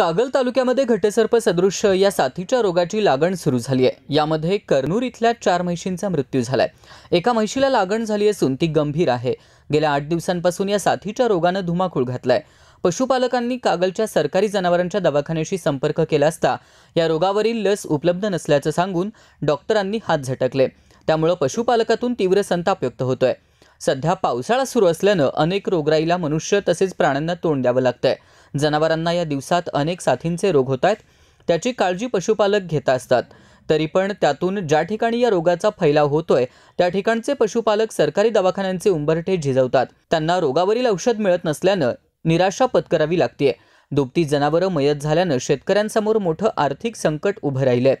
कागल तालुक्यामध्ये घटसर्प सदृश या साथीच्या रोगाची लागण सुरू झाली आहे यामध्ये कर्नूर इथल्या चार म्हैशींचा मृत्यू झालाय एका म्हैशीला लागण झाली असून ती गंभीर आहे गेल्या आठ दिवसांपासून या साथीच्या रोगानं धुमाकूळ घातलाय पशुपालकांनी कागलच्या सरकारी जनावरांच्या दवाखान्याशी संपर्क केला असता या रोगावरील लस उपलब्ध नसल्याचं सांगून डॉक्टरांनी हात झटकले त्यामुळे पशुपालकातून तीव्र संताप व्यक्त होतोय सध्या पावसाळा सुरू असल्यानं अनेक रोगराईला मनुष्य तसेच प्राण्यांना तोंड द्यावं लागतंय जनावरांना या दिवसात अनेक साथींचे रोग होत आहेत त्याची काळजी पशुपालक घेत असतात तरी पण त्यातून ज्या ठिकाणी या रोगाचा फैलाव होतोय त्या ठिकाणचे पशुपालक सरकारी दवाखान्यांचे उंबरठे झिजवतात त्यांना रोगावरील औषध मिळत नसल्यानं निराशा पत्करावी लागते दुपती जनावरं मयत झाल्यानं शेतकऱ्यांसमोर मोठं आर्थिक संकट उभं राहिलंय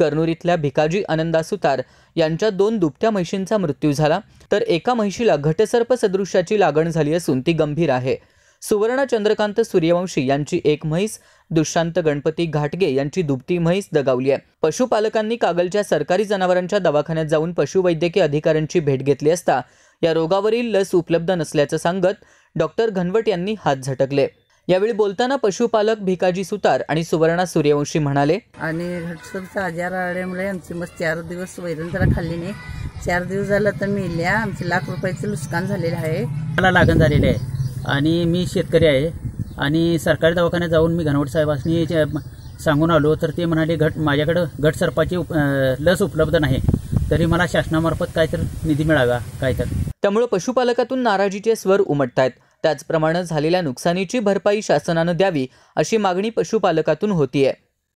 करनूरीतल्या भिकाजी आनंदा सुतार यांच्या दोन दुभत्या म्हशींचा मृत्यू झाला तर एका म्हशीला घटसर्प सदृश्याची लागण झाली असून ती गंभीर आहे सुवर्ण चंद्रकांत सूर्यवंशी यांची एक म्हैस दुशांत गणपती घाटगे यांची दुभती म्हैस दगावली आहे पशुपालकांनी कागलच्या सरकारी जनावरांच्या दवाखान्यात जाऊन पशुवैद्यकीय अधिकाऱ्यांची भेट घेतली असता या रोगावरील लस उपलब्ध नसल्याचं सांगत डॉक्टर घनवट यांनी हात झटकले यावेळी बोलताना पशुपालक भिकाजी सुतार आणि सुवर्णा सूर्यवंशी म्हणाले आणि घटसर आजार आल्यामुळे आमची मस्त चार दिवस वैरणजरा खाल्ली नाही चार दिवस झाला तर मेल्या आमचे लाख रुपयाचं नुकसान झालेलं आहे मला लागण झालेले आहे आणि मी शेतकरी आहे आणि सरकारी दवाखान्यात जाऊन मी घनवट साहेबांनी सांगून आलो तर ते म्हणाले घट माझ्याकडं घट सर्पाची लस उपलब्ध नाही तरी मला शासनामार्फत काय तर निधी मिळावा काय तर त्यामुळे पशुपालकातून नाराजीचे स्वर उमटत आहेत त्याचप्रमाणे झालेल्या नुकसानीची भरपाई शासनानं द्यावी अशी मागणी पशुपालकातून होतीये